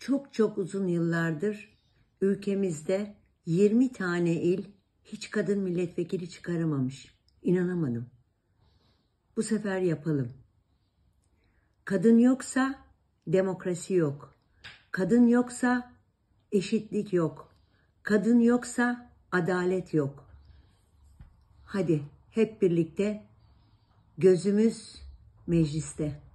çok çok uzun yıllardır ülkemizde 20 tane il hiç kadın milletvekili çıkaramamış. İnanamadım. Bu sefer yapalım. Kadın yoksa demokrasi yok. Kadın yoksa eşitlik yok. Kadın yoksa adalet yok. Hadi hep birlikte gözümüz mecliste.